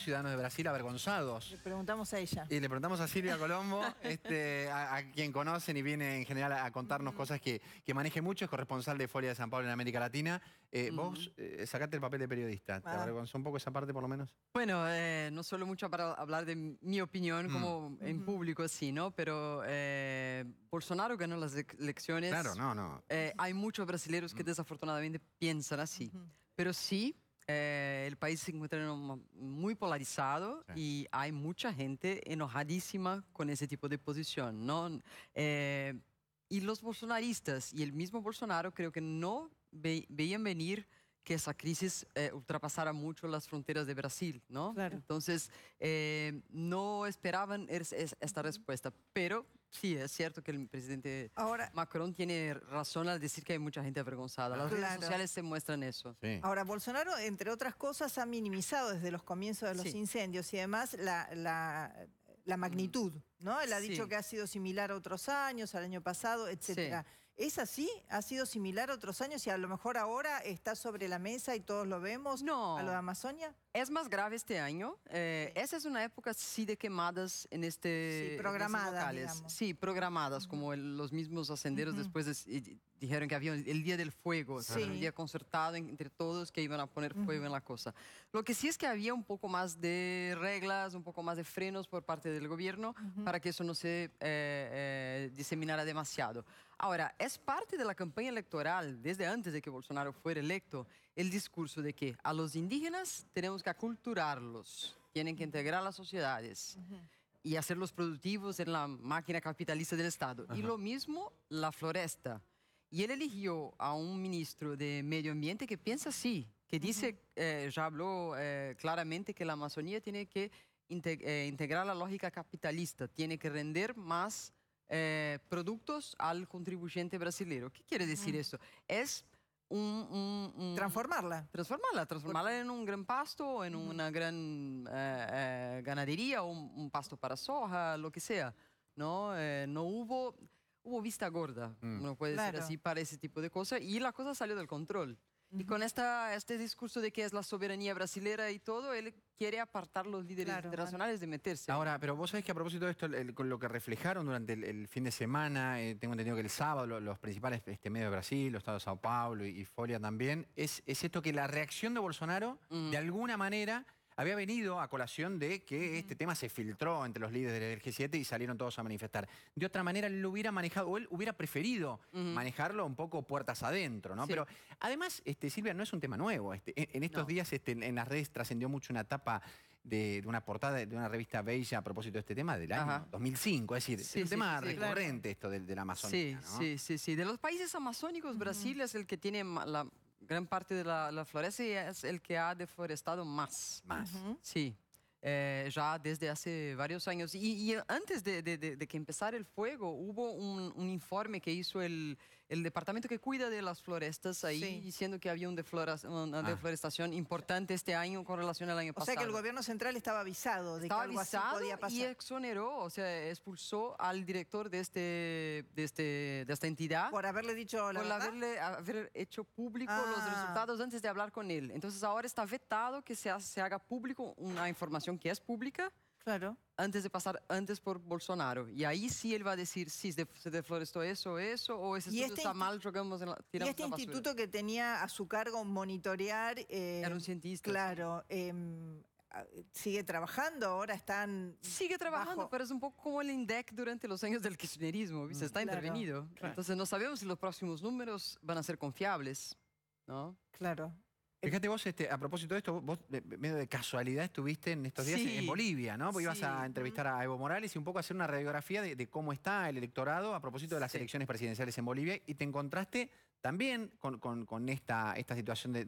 ciudadanos de Brasil avergonzados. Le preguntamos a ella. Y le preguntamos a Silvia Colombo, este, a, quien conocen y viene en general a, contarnos cosas que, maneje mucho, es corresponsal de Folia de San Pablo en América Latina. Eh, vos eh, sacaste el papel de periodista, ¿te ah. avergonzó un poco esa parte por lo menos? Bueno, eh, no solo mucho para hablar de mi opinión mm. como en público, sí, ¿no? Pero Bolsonaro ganó las elecciones. Claro, no, no. hay muchos brasileños que mm. desafortunadamente piensan así. Pero sí, eh, el país se encuentra muy polarizado y hay mucha gente enojadísima con ese tipo de posición. Eh, y los bolsonaristas y el mismo Bolsonaro creo que no veían venir que esa crisis eh, ultrapasara mucho las fronteras de Brasil, ¿no? Entonces, eh, no esperaban er, esta respuesta, pero sí, es cierto que el presidente Ahora, Macron tiene razón al decir que hay mucha gente avergonzada. Las redes sociales se muestran eso. Ahora, Bolsonaro, entre otras cosas, ha minimizado desde los comienzos de los incendios y además la, magnitud. Mm. ¿no? Él ha dicho que ha sido similar a otros años, al año pasado, etcétera. ¿Es así? ¿Ha sido similar a otros años y a lo mejor ahora está sobre la mesa y todos lo vemos no. a lo de Amazonia? Es más grave este año. Eh, esa es una época sí de quemadas en este sí, programadas, sí, programadas, como los mismos ascenderos después dijeron que había el día del fuego, sí. un día concertado entre todos que iban a poner fuego en la cosa. Lo que sí es que había un poco más de reglas, un poco más de frenos por parte del gobierno para que eso no se eh, eh, diseminara demasiado. Ahora, es parte de la campaña electoral, desde antes de que Bolsonaro fuera electo, el discurso de que a los indígenas tenemos que aculturarlos, tienen que integrar las sociedades. y hacerlos productivos en la máquina capitalista del Estado. Y lo mismo la floresta. Y él eligió a un ministro de Medio Ambiente que piensa así, que dice, eh, ya habló eh, claramente que la Amazonía tiene que eh, integrar la lógica capitalista, tiene que render más eh, productos al contribuyente brasileño. ¿Qué quiere decir esto? Es transformarla. Transformarla, transformarla en un gran pasto, en una gran eh, ganadería, o un, pasto para soja, lo que sea. No, no hubo, hubo vista gorda, mm. no puede ser así, para ese tipo de cosas. Y la cosa salió del control. Y con esta, este discurso de que es la soberanía brasilera y todo, él quiere apartar los líderes internacionales de meterse. Ahora, pero vos sabés que a propósito de esto, con lo que reflejaron durante el, fin de semana, eh, tengo entendido que el sábado los principales este, medios de Brasil, los estados de Sao Paulo y, y Folia también, es, es, esto que la reacción de Bolsonaro, de alguna manera, había venido a colación de que este tema se filtró entre los líderes del G7 y salieron todos a manifestar. De otra manera, él lo hubiera manejado, él hubiera preferido manejarlo un poco puertas adentro, ¿no? Pero además, este, Silvia, no es un tema nuevo. Este, e-, en, estos días este, en, las redes trascendió mucho una etapa de, una portada de una revista Bella a propósito de este tema del año 2005. Es decir, es un tema recurrente esto del Amazonas. Sí, sí, sí, sí. De los países amazónicos, Brasil es el que tiene la gran parte de la, floresta es el que ha deforestado más. Más. Sí, eh, ya desde hace varios años. Y, antes de, que empezara el fuego, hubo un informe que hizo el, el departamento que cuida de las florestas ahí diciendo que había un una ah. deforestación importante este año con relación al año pasado. O sea que el gobierno central estaba avisado de que algo así podía pasar. Y exoneró, o sea, expulsó al director de, este, de, este, de esta entidad. Por haberle dicho por haberle haber hecho público los ah. resultados antes de hablar con él. Entonces ahora está vetado que se, se haga público una información que es pública. Claro. Antes de pasar antes por Bolsonaro. Y ahí sí él va a decir, sí, se deforestó eso, eso, o ese estudio este está mal, jugamos en la, Y este instituto que tenía a su cargo monitorear... Eh, Era un cientista. Claro. Eh, sigue trabajando, ahora están... Sigue trabajando, pero es un poco como el INDEC durante los años del kirchnerismo, se mm, está intervenido. Entonces no sabemos si los próximos números van a ser confiables, ¿no? Claro. Fíjate vos, este, a propósito de esto, vos medio de casualidad estuviste en estos días en Bolivia, ¿no? Porque ibas a entrevistar a Evo Morales y un poco hacer una radiografía de, cómo está el electorado a propósito de las elecciones presidenciales en Bolivia y te encontraste también con, esta, situación de,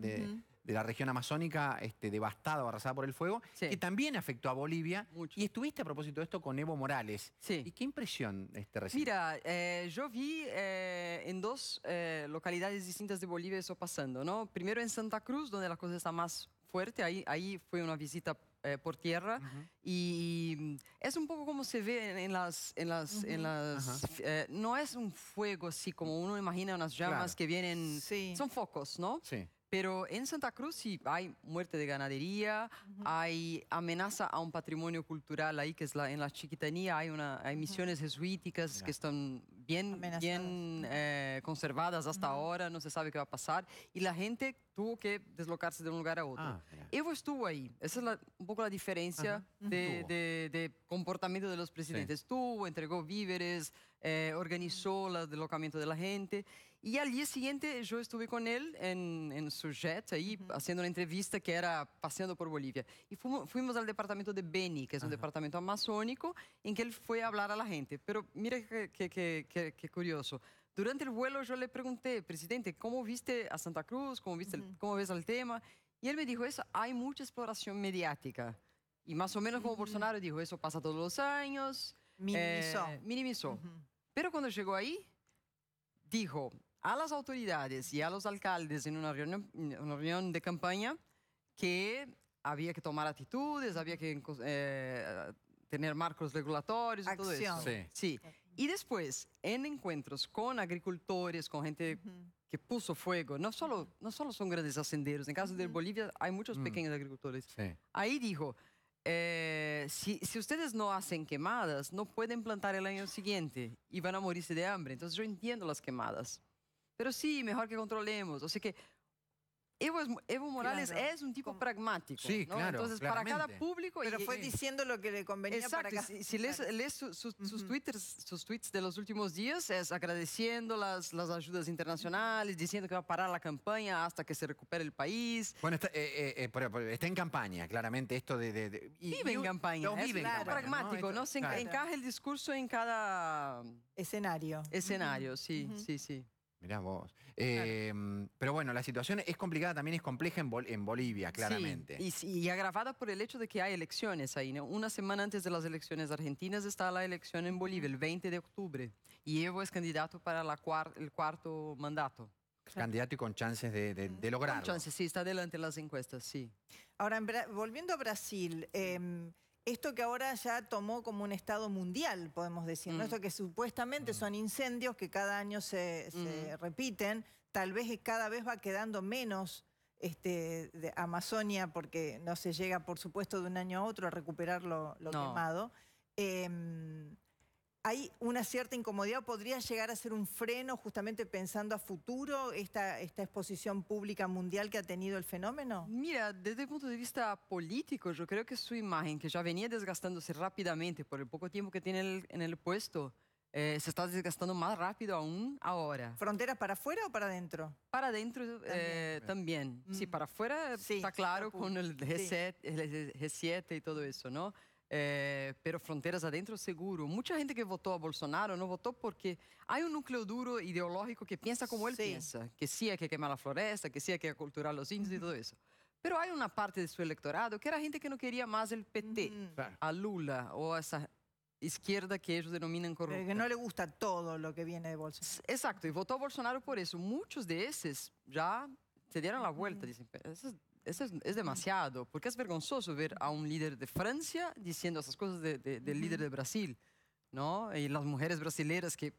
de la región amazónica este, devastada, arrasada por el fuego, que también afectó a Bolivia. Y estuviste a propósito de esto con Evo Morales. Sí. ¿Y qué impresión este, recibiste? Mira, eh, yo vi eh, en dos eh, localidades distintas de Bolivia eso pasando, ¿no? Primero en Santa Cruz, donde la cosa está más fuerte, ahí, ahí fue una visita por tierra y mm, es un poco como se ve en, las en las en las no es un fuego así como uno imagina unas llamas que vienen son focos no sí. Pero en Santa Cruz sí hay muerte de ganadería, hay amenaza a un patrimonio cultural ahí, que es en la chiquitanía, hay, una, hay misiones jesuíticas que están bien, bien eh, conservadas hasta ahora, no se sabe qué va a pasar, y la gente tuvo que deslocarse de un lugar a otro. Ah, Evo estuvo ahí, esa es un poco la diferencia de, de, comportamiento de los presidentes. tuvo Estuvo, entregó víveres, eh, organizó el deslocamiento de la gente, y al día siguiente yo estuve con él en, su jet, ahí haciendo una entrevista que era paseando por Bolivia, y fuimos, al departamento de Beni, que es un departamento amazónico, en que él fue a hablar a la gente, pero mira que qué, curioso. Durante el vuelo yo le pregunté, presidente, ¿cómo viste a Santa Cruz? ¿Cómo, viste ¿Cómo ves el tema? Y él me dijo, eso, hay mucha exploración mediática. Y más o menos como Bolsonaro dijo, eso pasa todos los años. Minimizó. Eh, minimizó. Pero cuando llegó ahí, dijo a las autoridades y a los alcaldes en una reunión, de campaña que había que tomar actitudes, había que eh, tener marcos regulatorios y todo eso. Sí. sí. Y después, en encuentros con agricultores, con gente que puso fuego, no solo, no solo son grandes ascenderos, en caso de Bolivia hay muchos mm. pequeños agricultores. Ahí dijo, eh, si, si, ustedes no hacen quemadas, no pueden plantar el año siguiente y van a morirse de hambre. Entonces yo entiendo las quemadas. Pero sí, mejor que controlemos. O sea que Evo, Morales es un tipo pragmático. Entonces, para cada público... Pero fue diciendo lo que le convenía exacto, para cada... Si, si lees, sus, twitters, sus tweets de los últimos días, es agradeciendo las, las ayudas internacionales, diciendo que va a parar la campaña hasta que se recupere el país. Bueno, está, eh, eh, eh, en campaña, claramente, esto de... de, vive en campaña. es pragmático, ¿no? Se encaja el discurso en cada... Escenario. Escenario, sí, sí, sí. Mirá vos. Em, pero bueno, la situación es complicada, también es compleja en, en Bolivia, claramente. Sí, y, agravada por el hecho de que hay elecciones ahí. ¿no? Una semana antes de las elecciones argentinas está la elección en Bolivia, el 20 de octubre. Y Evo es candidato para la el cuarto mandato. Candidato y con chances de, de, de lograrlo. Con chances, sí, está delante de las encuestas, sí. Ahora, volviendo a Brasil... Em, esto que ahora ya tomó como un estado mundial, podemos decir, ¿no? Mm. Esto que supuestamente mm. son incendios que cada año se, mm. repiten, tal vez cada vez va quedando menos este, de Amazonia porque no se llega, por supuesto, de un año a otro a recuperar lo, quemado. Em, hay una cierta incomodidad, podría llegar a ser un freno justamente pensando a futuro esta, exposición pública mundial que ha tenido el fenómeno? Mira, desde el punto de vista político, yo creo que su imagen, que ya venía desgastándose rápidamente por el poco tiempo que tiene en el puesto, eh, se está desgastando más rápido aún ahora. ¿Fronteras para afuera o para adentro? Para adentro eh, también. Sí, mm. para afuera está claro con el el G7 y todo eso, ¿no? Eh, pero fronteras adentro seguro. Mucha gente que votó a Bolsonaro no votó porque hay un núcleo duro ideológico que piensa como él piensa, que sí, hay que quemar la floresta, que sí, hay que aculturar los indios y todo eso. Pero hay una parte de su electorado que era gente que no quería más el PT, mm. a Lula o a esa izquierda que ellos denominan corrupta. que no le gusta todo lo que viene de Bolsonaro. Exacto, y votó Bolsonaro por eso. Muchos de esos ya se dieron la vuelta, mm. dicen, es, demasiado, porque es vergonzoso ver a un líder de Francia diciendo esas cosas del líder de Brasil, ¿no? Y las mujeres brasileras que...